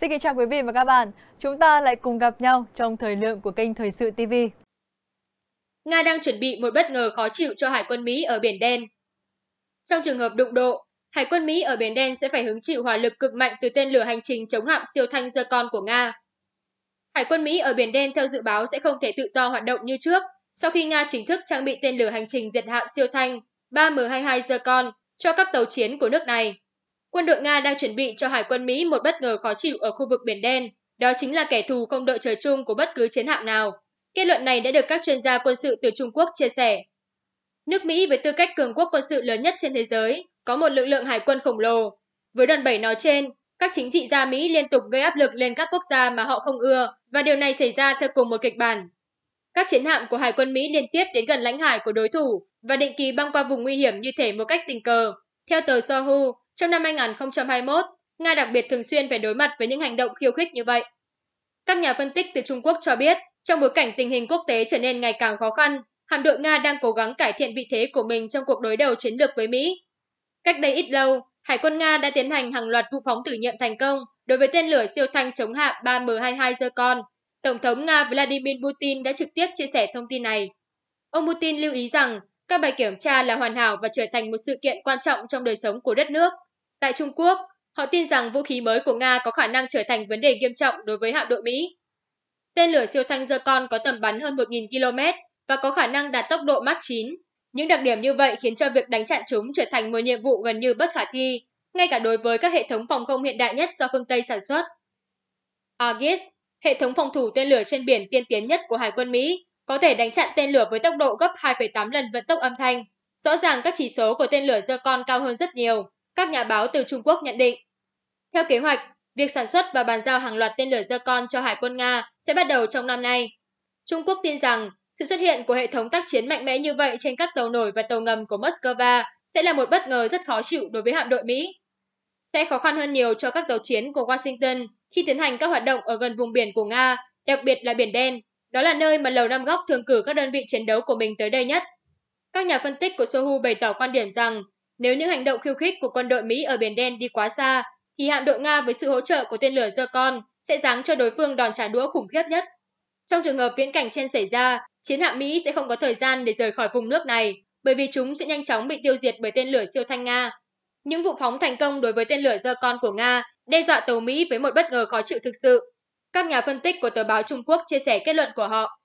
Xin kính chào quý vị và các bạn. Chúng ta lại cùng gặp nhau trong thời lượng của kênh Thời sự TV. Nga đang chuẩn bị một bất ngờ khó chịu cho Hải quân Mỹ ở Biển Đen. Trong trường hợp đụng độ, Hải quân Mỹ ở Biển Đen sẽ phải hứng chịu hỏa lực cực mạnh từ tên lửa hành trình chống hạm siêu thanh Zircon của Nga. Hải quân Mỹ ở Biển Đen theo dự báo sẽ không thể tự do hoạt động như trước sau khi Nga chính thức trang bị tên lửa hành trình diệt hạm siêu thanh 3M22 Zircon cho các tàu chiến của nước này. Quân đội Nga đang chuẩn bị cho Hải quân Mỹ một bất ngờ khó chịu ở khu vực Biển Đen, đó chính là kẻ thù không đội trời chung của bất cứ chiến hạm nào. Kết luận này đã được các chuyên gia quân sự từ Trung Quốc chia sẻ. Nước Mỹ với tư cách cường quốc quân sự lớn nhất trên thế giới, có một lực lượng hải quân khổng lồ. Với đòn bẩy nói trên, các chính trị gia Mỹ liên tục gây áp lực lên các quốc gia mà họ không ưa và điều này xảy ra theo cùng một kịch bản. Các chiến hạm của Hải quân Mỹ liên tiếp đến gần lãnh hải của đối thủ và định kỳ băng qua vùng nguy hiểm như thể một cách tình cờ. Theo tờ Sohu, trong năm 2021, Nga đặc biệt thường xuyên phải đối mặt với những hành động khiêu khích như vậy. Các nhà phân tích từ Trung Quốc cho biết, trong bối cảnh tình hình quốc tế trở nên ngày càng khó khăn, hạm đội Nga đang cố gắng cải thiện vị thế của mình trong cuộc đối đầu chiến lược với Mỹ. Cách đây ít lâu, Hải quân Nga đã tiến hành hàng loạt vụ phóng thử nghiệm thành công đối với tên lửa siêu thanh chống hạ 3M22 Zircon. Tổng thống Nga Vladimir Putin đã trực tiếp chia sẻ thông tin này. Ông Putin lưu ý rằng các bài kiểm tra là hoàn hảo và trở thành một sự kiện quan trọng trong đời sống của đất nước. Tại Trung Quốc, họ tin rằng vũ khí mới của Nga có khả năng trở thành vấn đề nghiêm trọng đối với hạm đội Mỹ. Tên lửa siêu thanh dơ con có tầm bắn hơn 1.000 km và có khả năng đạt tốc độ Mach 9. Những đặc điểm như vậy khiến cho việc đánh chặn chúng trở thành một nhiệm vụ gần như bất khả thi, ngay cả đối với các hệ thống phòng không hiện đại nhất do phương Tây sản xuất. Argus, hệ thống phòng thủ tên lửa trên biển tiên tiến nhất của Hải quân Mỹ, có thể đánh chặn tên lửa với tốc độ gấp 2,8 lần vận tốc âm thanh. Rõ ràng các chỉ số của tên lửa do con cao hơn rất nhiều, các nhà báo từ Trung Quốc nhận định. Theo kế hoạch, việc sản xuất và bàn giao hàng loạt tên lửa do con cho Hải quân Nga sẽ bắt đầu trong năm nay. Trung Quốc tin rằng sự xuất hiện của hệ thống tác chiến mạnh mẽ như vậy trên các tàu nổi và tàu ngầm của Moscow sẽ là một bất ngờ rất khó chịu đối với hạm đội Mỹ. Sẽ khó khăn hơn nhiều cho các tàu chiến của Washington khi tiến hành các hoạt động ở gần vùng biển của Nga, đặc biệt là Biển Đen. Đó là nơi mà Lầu Năm Góc thường cử các đơn vị chiến đấu của mình tới đây nhất. Các nhà phân tích của Sohu bày tỏ quan điểm rằng nếu những hành động khiêu khích của quân đội Mỹ ở Biển Đen đi quá xa, thì hạm đội Nga với sự hỗ trợ của tên lửa con sẽ giáng cho đối phương đòn trả đũa khủng khiếp nhất. Trong trường hợp viễn cảnh trên xảy ra, chiến hạm Mỹ sẽ không có thời gian để rời khỏi vùng nước này, bởi vì chúng sẽ nhanh chóng bị tiêu diệt bởi tên lửa siêu thanh Nga. Những vụ phóng thành công đối với tên lửa con của Nga đe dọa tàu Mỹ với một bất ngờ khó chịu thực sự. Các nhà phân tích của tờ báo Trung Quốc chia sẻ kết luận của họ